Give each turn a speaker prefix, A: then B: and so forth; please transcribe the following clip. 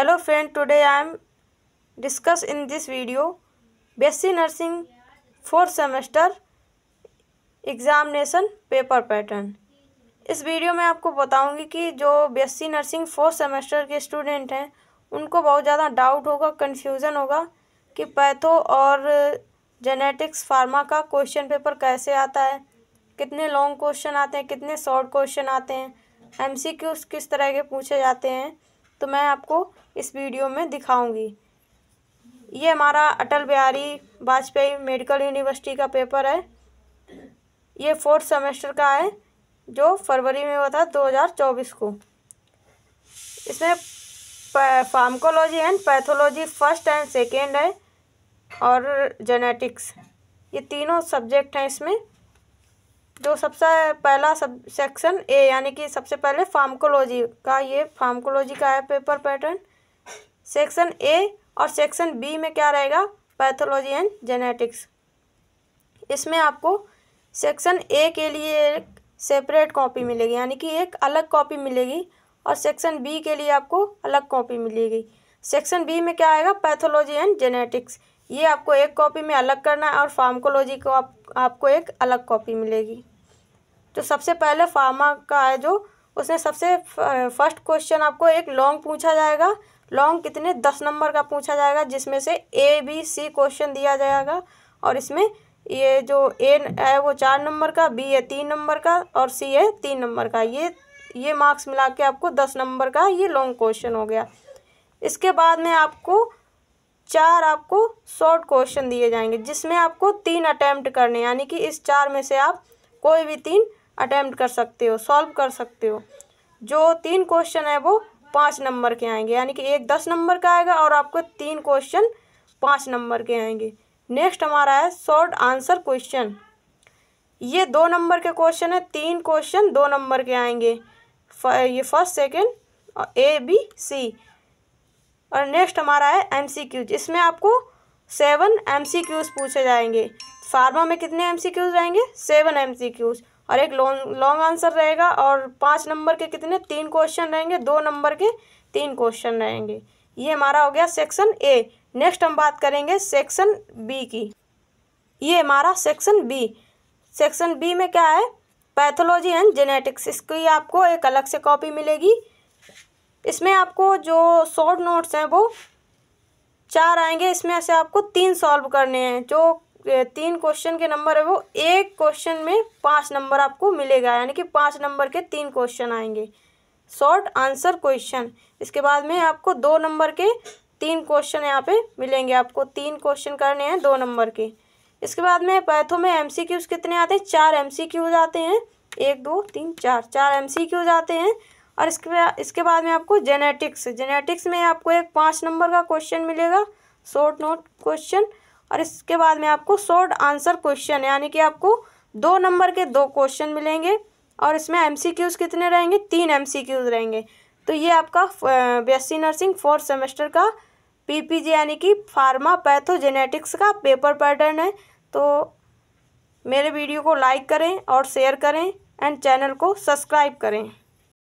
A: hello friend today I am discuss in this video bsc nursing fourth semester examination paper pattern इस video में आपको बताऊंगी कि जो बीएससी नर्सिंग फोर्थ सेमेस्टर के स्टूडेंट हैं उनको बहुत ज़्यादा डाउट होगा कन्फ्यूज़न होगा कि पैथो और जेनेटिक्स फार्मा का क्वेश्चन पेपर कैसे आता है कितने लॉन्ग क्वेश्चन आते हैं कितने शॉर्ट क्वेश्चन आते हैं एम किस तरह के पूछे जाते हैं तो मैं आपको इस वीडियो में दिखाऊंगी ये हमारा अटल बिहारी वाजपेयी मेडिकल यूनिवर्सिटी का पेपर है ये फोर्थ सेमेस्टर का है जो फरवरी में हुआ था 2024 को इसमें pharmacology and pathology first and second है और जेनेटिक्स ये तीनों सब्जेक्ट हैं इसमें जो सबसे पहला सब सेक्शन ए यानी कि सबसे पहले फार्मकोलॉजी का ये फार्मकोलॉजी का है पेपर पैटर्न सेक्शन ए और सेक्शन बी में क्या रहेगा पैथोलॉजी एंड जेनेटिक्स इसमें आपको सेक्शन ए के लिए एक सेपरेट कॉपी मिलेगी यानी कि एक अलग कॉपी मिलेगी और सेक्शन बी के लिए आपको अलग कॉपी मिलेगी सेक्शन बी में क्या आएगा पैथोलॉजी एंड जेनेटिक्स ये आपको एक कॉपी में अलग करना है और फार्मकोलॉजी को आप, आपको एक अलग कॉपी मिलेगी तो सबसे पहले फार्मा का है जो उसमें सबसे फर्स्ट क्वेश्चन आपको एक लॉन्ग पूछा जाएगा लॉन्ग कितने दस नंबर का पूछा जाएगा जिसमें से ए बी सी क्वेश्चन दिया जाएगा और इसमें ये जो ए है वो चार नंबर का बी है तीन नंबर का और सी है तीन नंबर का ये ये मार्क्स मिला के आपको दस नंबर का ये लॉन्ग क्वेश्चन हो गया इसके बाद में आपको चार आपको शॉर्ट क्वेश्चन दिए जाएंगे जिसमें आपको तीन अटैम्प्ट करने यानी कि इस चार में से आप कोई भी तीन अटैम्प्ट कर सकते हो सॉल्व कर सकते हो जो तीन क्वेश्चन है वो पाँच नंबर के आएंगे यानी कि एक दस नंबर का आएगा और आपको तीन क्वेश्चन पाँच नंबर के आएंगे नेक्स्ट हमारा है शॉर्ट आंसर क्वेश्चन ये दो नंबर के क्वेश्चन है तीन क्वेश्चन दो नंबर के आएंगे ये फर्स्ट सेकेंड और ए बी सी और नेक्स्ट हमारा है एम सी क्यूज इसमें आपको सेवन एम सी क्यूज पूछे जाएंगे फार्मा में कितने एम सी क्यूज रहेंगे सेवन एम सी क्यूज और एक लॉन्ग लॉन्ग आंसर रहेगा और पाँच नंबर के कितने तीन क्वेश्चन रहेंगे दो नंबर के तीन क्वेश्चन रहेंगे ये हमारा हो गया सेक्शन ए नेक्स्ट हम बात करेंगे सेक्शन बी की ये हमारा सेक्शन बी सेक्शन बी में क्या है पैथोलॉजी एंड जेनेटिक्स इसकी आपको एक अलग से कॉपी मिलेगी इसमें आपको जो शॉर्ट नोट्स हैं वो चार आएंगे इसमें से आपको तीन सॉल्व करने हैं जो तीन क्वेश्चन के नंबर है वो एक क्वेश्चन में पाँच नंबर आपको मिलेगा यानी कि पाँच नंबर के तीन क्वेश्चन आएंगे शॉर्ट आंसर क्वेश्चन इसके बाद में आपको दो नंबर के तीन क्वेश्चन यहाँ पे मिलेंगे आपको तीन क्वेश्चन करने हैं दो नंबर के इसके बाद में पैथो में एम सी क्यूज कितने आते हैं चार एम सी क्यूज आते हैं एक दो तीन चार चार एम सी क्यूज आते हैं और इसके इसके बाद में आपको जेनेटिक्स जेनेटिक्स में आपको एक पाँच नंबर का क्वेश्चन मिलेगा शॉर्ट नोट क्वेश्चन और इसके बाद में आपको शॉर्ट आंसर क्वेश्चन यानी कि आपको दो नंबर के दो क्वेश्चन मिलेंगे और इसमें एम कितने रहेंगे तीन एम रहेंगे तो ये आपका बी नर्सिंग फोर्थ सेमेस्टर का पीपीजी यानी कि फार्मा पैथोजेनेटिक्स का पेपर पैटर्न है तो मेरे वीडियो को लाइक करें और शेयर करें एंड चैनल को सब्सक्राइब करें